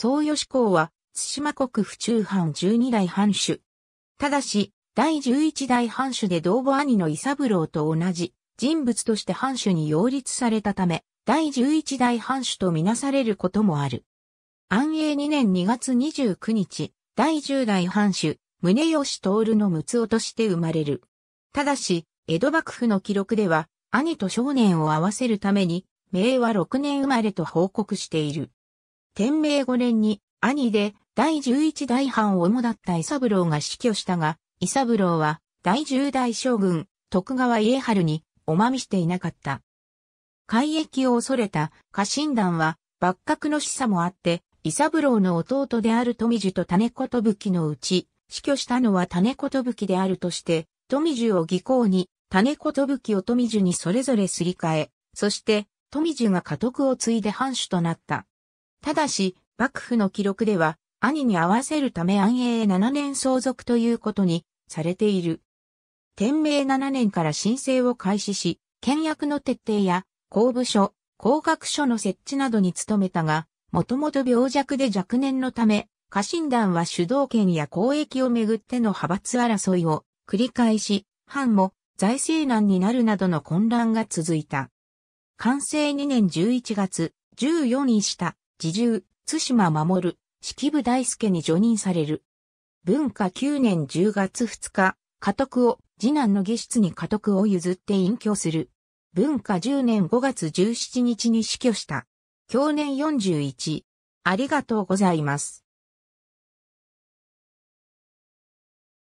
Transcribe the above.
宗義公は、津島国府中藩12代藩主。ただし、第11代藩主で同母兄の伊三郎と同じ人物として藩主に擁立されたため、第11代藩主とみなされることもある。安永2年2月29日、第10代藩主、宗吉徹の六夫として生まれる。ただし、江戸幕府の記録では、兄と少年を合わせるために、明和6年生まれと報告している。天明5年に兄で第11代藩を主だった伊三郎が死去したが、伊三郎は第10代将軍徳川家春におまみしていなかった。改易を恐れた家臣団は幕閣の示唆もあって、伊三郎の弟である富樹と種子と武器のうち、死去したのは種子と武器であるとして、富樹を義行に、種子と武器を富樹にそれぞれすり替え、そして、富樹が家督を継いで藩主となった。ただし、幕府の記録では、兄に合わせるため安永7年相続ということにされている。天明7年から申請を開始し、倹約の徹底や公部署、公学書の設置などに努めたが、もともと病弱で若年のため、家臣団は主導権や公益をめぐっての派閥争いを繰り返し、藩も財政難になるなどの混乱が続いた。完成2年11月、14位た、自重、津島守、式部大輔に除任される。文化9年10月2日、家督を、次男の義室に家督を譲って隠居する。文化10年5月17日に死去した。去年41。ありがとうございます。